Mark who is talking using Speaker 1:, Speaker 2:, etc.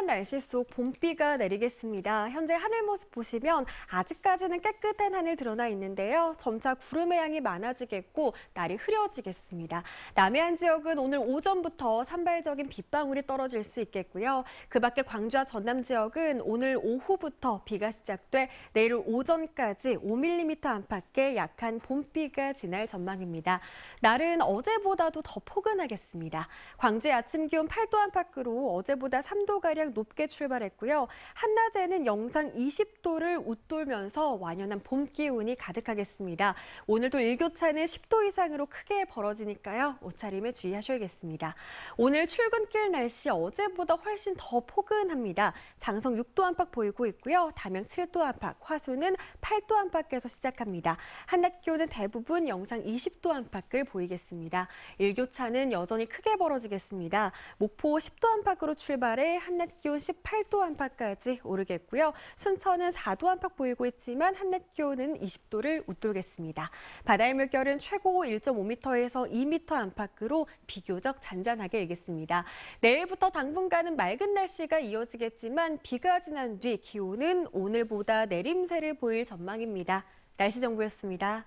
Speaker 1: 화창한 날씨 속 봄비가 내리겠습니다. 현재 하늘 모습 보시면 아직까지는 깨끗한 하늘 드러나 있는데요. 점차 구름의 양이 많아지겠고 날이 흐려지겠습니다. 남해안 지역은 오늘 오전부터 산발적인 빗방울이 떨어질 수 있겠고요. 그 밖에 광주와 전남 지역은 오늘 오후부터 비가 시작돼 내일 오전까지 5mm 안팎의 약한 봄비가 지날 전망입니다. 날은 어제보다도 더 포근하겠습니다. 광주의 아침 기온 8도 안팎으로 어제보다 3도가량 가장 높게 출발했고요. 한낮에는 영상 20도를 웃돌면서 완연한 봄 기운이 가득하겠습니다. 오늘도 일교차는 10도 이상으로 크게 벌어지니까요. 옷차림에 주의하셔야겠습니다. 오늘 출근길 날씨 어제보다 훨씬 더 포근합니다. 장성 6도 안팎 보이고 있고요. 담양 7도 안팎, 화수는 8도 안팎에서 시작합니다. 한낮 기온은 대부분 영상 20도 안팎을 보이겠습니다. 일교차는 여전히 크게 벌어지겠습니다. 목포 10도 안팎으로 출발해 한낮 기온은 기온 18도 안팎까지 오르겠고요. 순천은 4도 안팎 보이고 있지만 한낮 기온은 20도를 웃돌겠습니다. 바다의 물결은 최고 1.5m에서 2m 안팎으로 비교적 잔잔하게 일겠습니다. 내일부터 당분간은 맑은 날씨가 이어지겠지만 비가 지난 뒤 기온은 오늘보다 내림세를 보일 전망입니다. 날씨 정보였습니다.